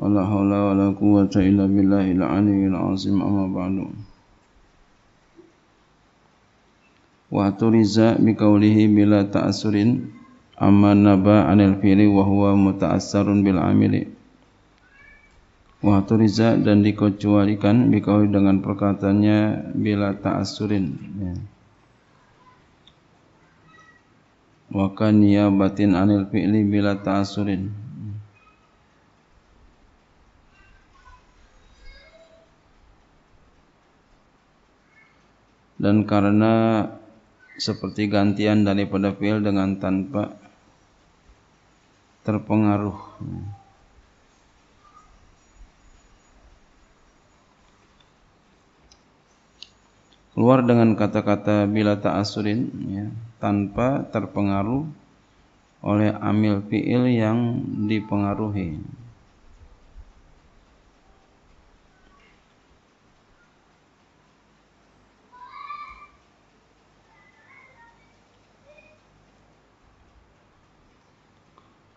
wala haula wala quwwata illa billahil aliyil azim amma ba'du wa turiza biqaulihi bila ta'assurin amma naba anil fili wa huwa muta'assarun bil amili wa turiza dan dikecualikan biqauli dengan perkataannya bila ta'assurin ya. wa kan ya batin anil fi'li bila ta'assurin dan karena seperti gantian daripada fi'il dengan tanpa terpengaruh keluar dengan kata-kata bila ta'asurin ya, tanpa terpengaruh oleh amil fi'il yang dipengaruhi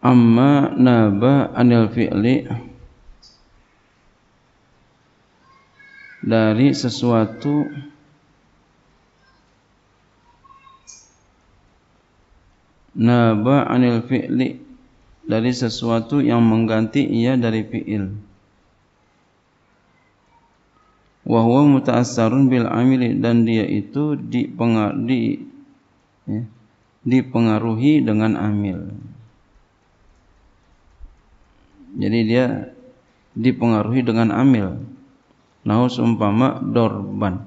amma naba anil fi'li dari sesuatu naba anil fi'li dari sesuatu yang mengganti ia dari fi'il wa huwa muta'assarun bil amili dan dia itu dipengaruhi, ya, dipengaruhi dengan amil jadi dia dipengaruhi dengan amil. Nahu sumpama dorban.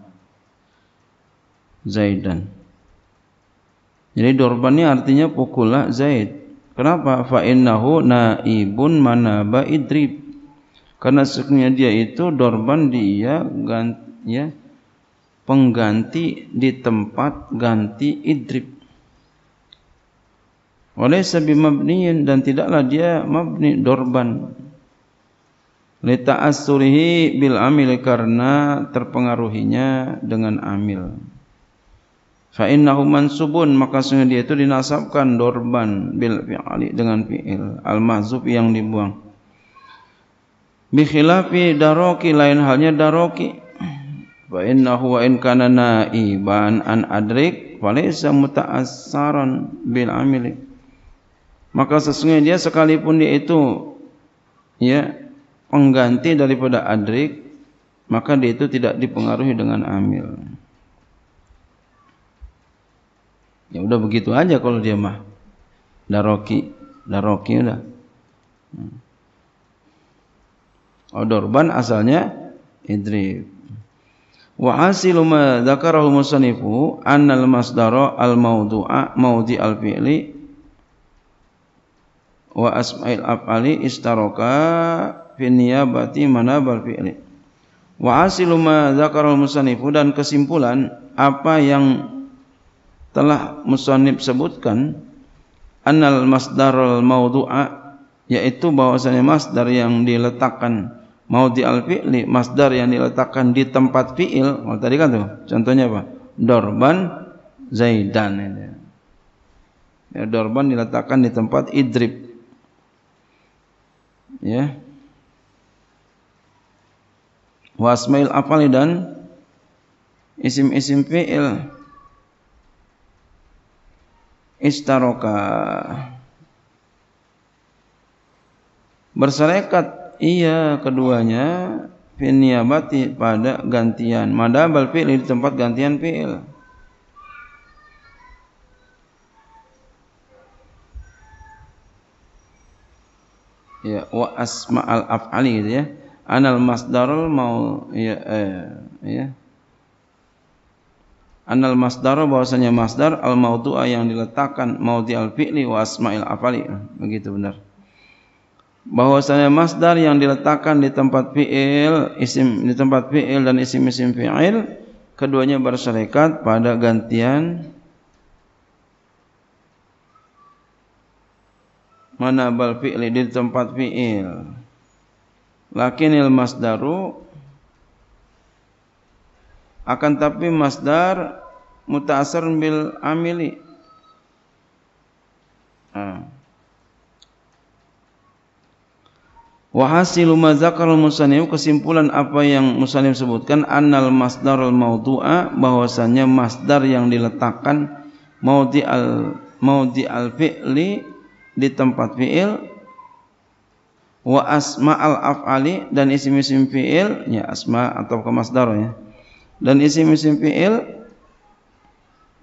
Zaidan. Jadi dorban ini artinya pukulah Zaid. Kenapa? Fa innahu naibun manaba idrib. Karena sebenarnya dia itu dorban dia ganti, ya, pengganti di tempat ganti idrib walaysa bimabniyin dan tidaklah dia mabni dorban lita'assurihi bil amil karena terpengaruhinya dengan amil fa innahu subun maka sungguh dia itu dinasabkan dorban bil fi'ali dengan fi'il al mahzub yang dibuang bi khilafi daraki lain halnya daroki fa innahu wa in kana naiban an adrik fa walaysa muta'assaran bil amili maka sesungguhnya dia sekalipun dia itu ya pengganti daripada adrik maka dia itu tidak dipengaruhi dengan amil ya udah begitu aja kalau dia mah daroki daroki udah hmm. Odorban oh, asalnya idrib wa hasilu ma dzakarahu musannifu annal masdara al mawdu'a mawdi al fi'li wa asma'il af'ali istaroka Finia bati mana barfi'li wa asilu ma dzakarul dan kesimpulan apa yang telah musannif sebutkan annal masdarul maudhu'a yaitu bahwasanya masdar yang diletakkan mau di al fi'li masdar yang diletakkan di tempat fi'il oh, tadi kan tuh contohnya apa dorban zaidan ya, dorban diletakkan di tempat idrib ya wasmail afali dan isim-isim fi'il istaroka berserekat ia keduanya fin pada gantian madabal fi'il di tempat gantian fi'il ya wa al af'ali gitu ya anal masdarul mau ya eh, ya anal masdar bahwasanya masdar al maudhu'a yang diletakkan maudhi al fi'li wa asma'il afali begitu benar bahwasanya masdar yang diletakkan di tempat fi'il isim di tempat fi'il dan isim-isim fi'il keduanya berserikat pada gantian mana bal fi'li di tempat fi'il lakinil masdaru akan tapi masdar mutasar bil amili wahasilu Wa hasilu kesimpulan apa yang musanim sebutkan annal masdar al bahwasanya masdar yang diletakkan mauti al mauti al fi'li di tempat fiil wa asma al af'ali dan isim-isim fiil ya asma atau ke ya dan isim-isim fiil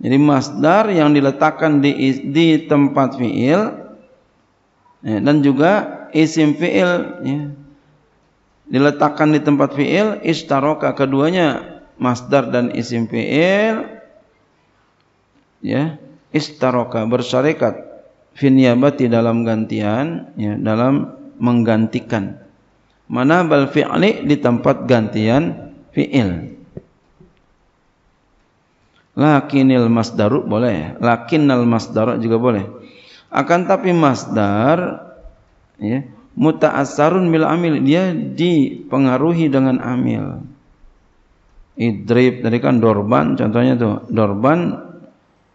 jadi masdar yang diletakkan di di tempat fiil ya, dan juga isim fiil ya, diletakkan di tempat fiil istaroka keduanya masdar dan isim fiil ya istaroka bersyarikat finyabati dalam gantian ya, dalam menggantikan mana bal fi'li di tempat gantian fi'il lakinil masdaru boleh lakinnal masdaru juga boleh akan tapi masdar ya muta'assarun mil amil dia dipengaruhi dengan amil idrib tadi kan dorban contohnya tuh dorban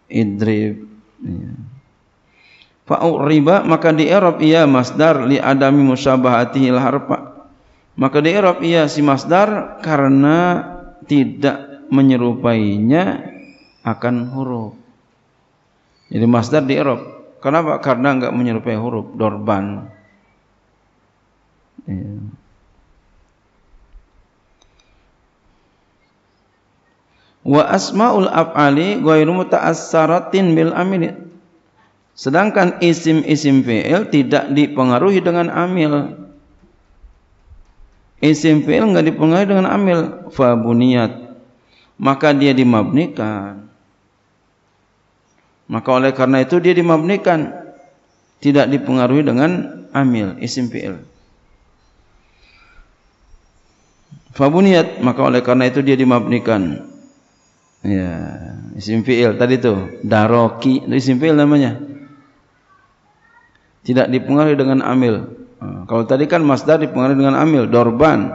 idrib ya. riba maka di Arab ia masdar li adami musyabahatihi harfa maka di Arab ia si masdar karena tidak menyerupainya akan huruf jadi masdar di Arab kenapa karena enggak menyerupai huruf dorban ya. Wa asmaul af'ali ghairu muta'assaratin bil amili Sedangkan isim-isim fi'il tidak dipengaruhi dengan amil. Isim fi'il enggak dipengaruhi dengan amil. Fabuniyat. Maka dia dimabnikan. Maka oleh karena itu dia dimabnikan. Tidak dipengaruhi dengan amil. Isim fi'il. Fabuniyat. Maka oleh karena itu dia dimabnikan. Ya, isim fi'il tadi tuh daroki itu isim fi'il namanya. tidak dipengaruhi dengan amil. Ha, kalau tadi kan masdar dipengaruhi dengan amil, dorban,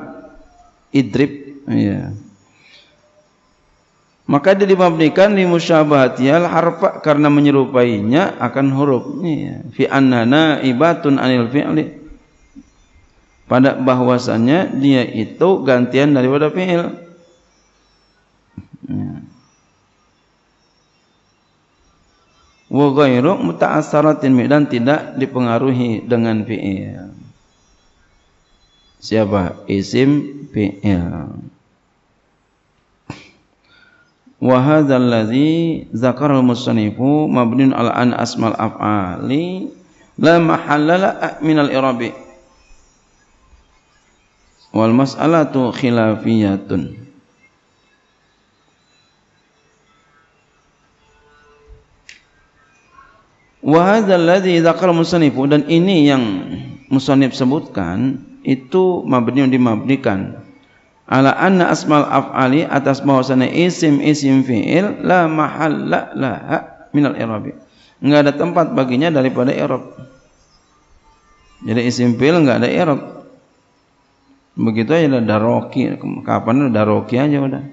idrib. Ya. Maka dia dimabnikan di musyabahatial harfa karena menyerupainya akan huruf. Ya. Fi annana ibatun anil fi'li. Pada bahwasannya dia itu gantian daripada fi'il. Fi'il. wa ghairu muta'assaratin dan tidak dipengaruhi dengan fi'il. Siapa? Isim fi'il. Wa hadzal ladzi dzakara al-musannifu mabniun ala an asmal af'ali la mahallala min al-i'rabi. Wal mas'alatu khilafiyatun. wa hadzal ladzi dzakar musannif dan ini yang musannif sebutkan itu mabni yang dimabnikan ala anna asmal af'ali atas bahwasanya isim isim fi'il la mahalla laha min al irabi enggak ada tempat baginya daripada irab jadi isim fi'il enggak ada irab begitu aja lah daroki kapan daroki aja udah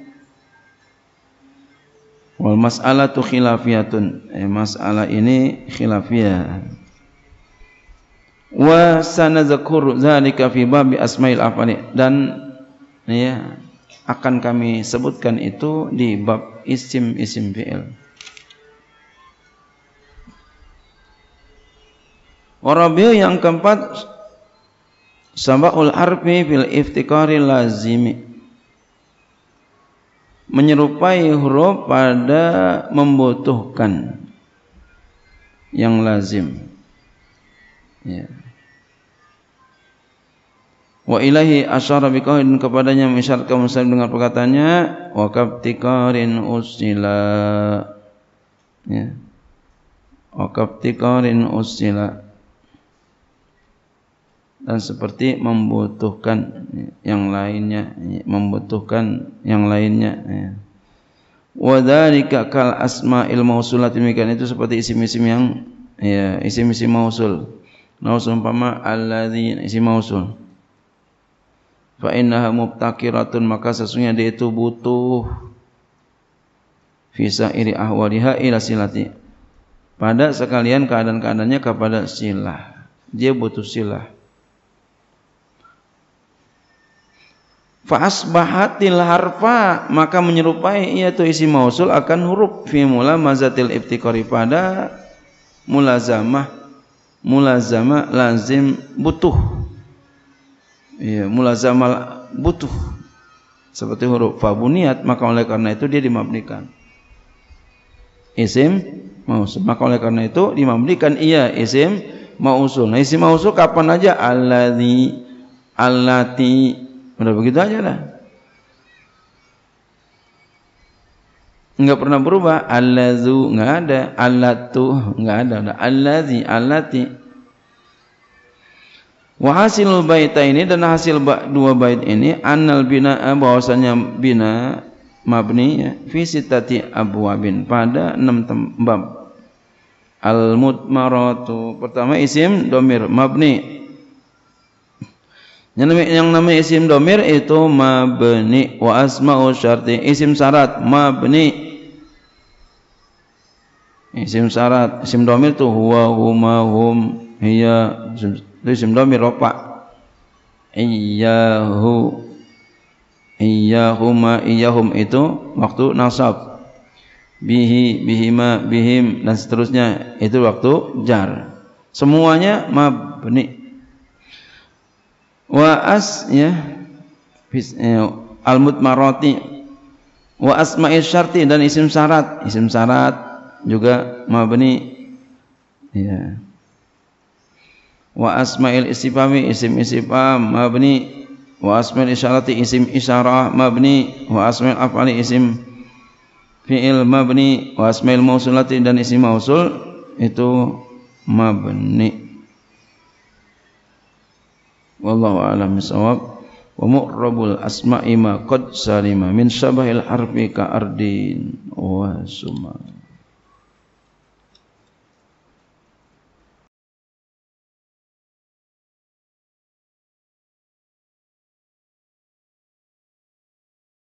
Wal mas'alatu khilafiyatun. Eh, masalah ini khilafiyah. Wa sanazakur dzalika fi babi asmail afani dan ya akan kami sebutkan itu di bab isim isim fi'il. Warabiu yang keempat sabahul arfi fil iftikari lazimi menyerupai huruf pada membutuhkan yang lazim. Ya. Wa ilahi asyara biqaurin kepadanya mengisyaratkan muslim dengan perkataannya wa kaptikarin usila. Ya. Wa kaptikarin usila. Dan seperti membutuhkan yang lainnya membutuhkan yang lainnya ya. Wadhalika kal asma'il mausulat demikian itu seperti isim-isim yang ya isim-isim mausul. Nah umpama alladzi isim mausul. Fa innaha mubtaqiratun maka sesungguhnya dia itu butuh fisa iri ahwaliha ila silati. Pada sekalian keadaan-keadaannya kepada silah. Dia butuh silah. Fa'asbahatil harfa maka menyerupai yaitu isi mausul akan huruf fi mula mazatil ibtiqari pada mulazamah mulazamah lazim butuh ya mulazamah butuh seperti huruf fa buniat maka oleh karena itu dia dimabnikan isim mausul maka oleh karena itu dimabnikan iya isim mausul nah isim mausul kapan aja alladzi allati Udah begitu aja lah. Enggak pernah berubah. Allazu enggak ada, allatu enggak ada, udah allazi, allati. Wa hasilul baita ini dan hasil dua bait ini annal bina eh, bahwasanya bina mabni ya fi sitati abwabin pada enam bab. Al mutmaratu pertama isim domir mabni yang namanya, isim domir itu mabni wa asma'u syarti. Isim syarat mabni. Isim syarat, isim domir itu huwa huma hum hiya. Itu isim domir ropa. Iyahu Iyahuma iyahum itu waktu nasab. Bihi, bihima, bihim dan seterusnya itu waktu jar. Semuanya mabni wa as ya eh, al mutmarati wa asma'i syarti dan isim syarat isim syarat juga mabni ya wa asma'il istifami isim istifam mabni wa asma'il isyarati isim isyarah mabni wa asma'il af'ali isim fi'il mabni wa asma'il mausulati dan isim mausul itu mabni wallahu a'lam bisawab wa mu'rabul asma'i ma qad salima min sabahil harfi ka ardin wa summa